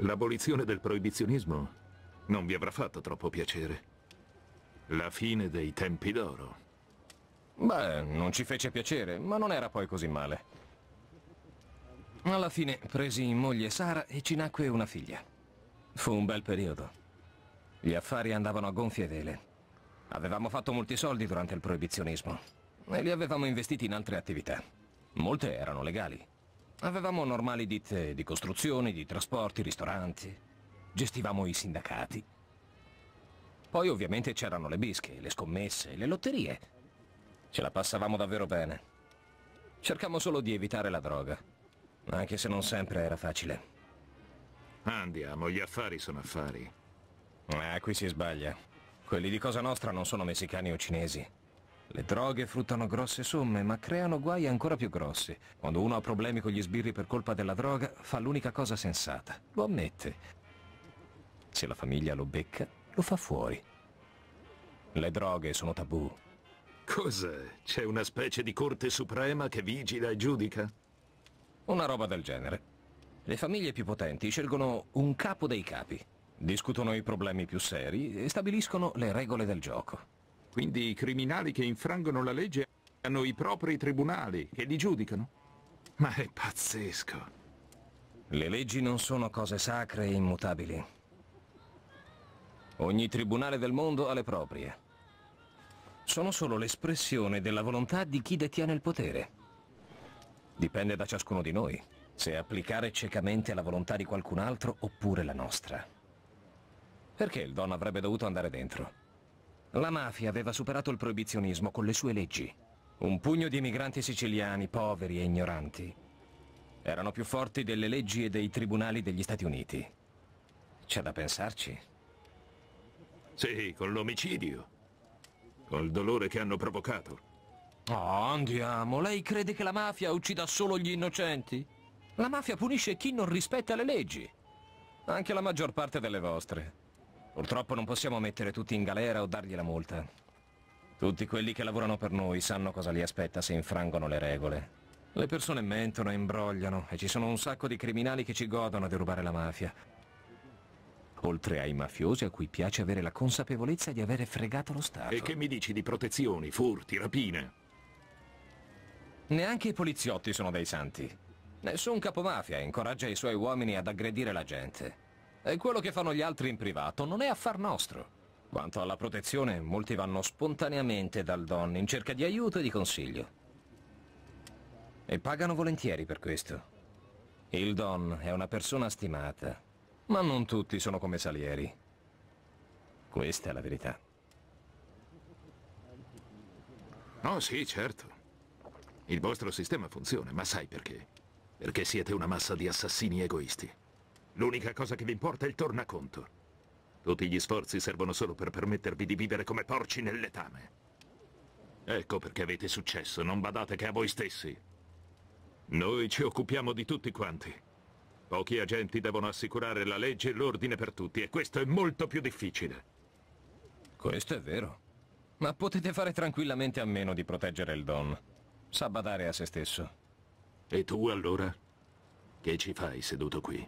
L'abolizione del proibizionismo non vi avrà fatto troppo piacere. La fine dei tempi d'oro. Beh, non ci fece piacere, ma non era poi così male. Alla fine presi in moglie Sara e ci nacque una figlia. Fu un bel periodo. Gli affari andavano a gonfie vele. Avevamo fatto molti soldi durante il proibizionismo e li avevamo investiti in altre attività. Molte erano legali, Avevamo normali ditte di costruzioni, di trasporti, ristoranti. Gestivamo i sindacati. Poi ovviamente c'erano le bische, le scommesse, le lotterie. Ce la passavamo davvero bene. Cercammo solo di evitare la droga. Anche se non sempre era facile. Andiamo, gli affari sono affari. Eh, qui si sbaglia. Quelli di Cosa Nostra non sono messicani o cinesi. Le droghe fruttano grosse somme, ma creano guai ancora più grossi. Quando uno ha problemi con gli sbirri per colpa della droga, fa l'unica cosa sensata. Lo ammette. Se la famiglia lo becca, lo fa fuori. Le droghe sono tabù. Cos'è? C'è una specie di corte suprema che vigila e giudica? Una roba del genere. Le famiglie più potenti scelgono un capo dei capi, discutono i problemi più seri e stabiliscono le regole del gioco. Quindi i criminali che infrangono la legge hanno i propri tribunali che li giudicano. Ma è pazzesco. Le leggi non sono cose sacre e immutabili. Ogni tribunale del mondo ha le proprie. Sono solo l'espressione della volontà di chi detiene il potere. Dipende da ciascuno di noi, se applicare ciecamente la volontà di qualcun altro oppure la nostra. Perché il Don avrebbe dovuto andare dentro? La mafia aveva superato il proibizionismo con le sue leggi. Un pugno di emigranti siciliani, poveri e ignoranti, erano più forti delle leggi e dei tribunali degli Stati Uniti. C'è da pensarci. Sì, con l'omicidio. Col dolore che hanno provocato. Oh, andiamo, lei crede che la mafia uccida solo gli innocenti? La mafia punisce chi non rispetta le leggi. Anche la maggior parte delle vostre. Purtroppo non possiamo mettere tutti in galera o dargli la multa. Tutti quelli che lavorano per noi sanno cosa li aspetta se infrangono le regole. Le persone mentono e imbrogliano e ci sono un sacco di criminali che ci godono a derubare la mafia. Oltre ai mafiosi a cui piace avere la consapevolezza di avere fregato lo Stato. E che mi dici di protezioni, furti, rapine? Neanche i poliziotti sono dei santi. Nessun capomafia incoraggia i suoi uomini ad aggredire la gente. E quello che fanno gli altri in privato non è affar nostro. Quanto alla protezione, molti vanno spontaneamente dal Don in cerca di aiuto e di consiglio. E pagano volentieri per questo. Il Don è una persona stimata, ma non tutti sono come Salieri. Questa è la verità. Oh sì, certo. Il vostro sistema funziona, ma sai perché? Perché siete una massa di assassini egoisti. L'unica cosa che vi importa è il tornaconto. Tutti gli sforzi servono solo per permettervi di vivere come porci nel letame. Ecco perché avete successo, non badate che a voi stessi. Noi ci occupiamo di tutti quanti. Pochi agenti devono assicurare la legge e l'ordine per tutti, e questo è molto più difficile. Questo è vero. Ma potete fare tranquillamente a meno di proteggere il Don. Sa badare a se stesso. E tu, allora? Che ci fai seduto qui?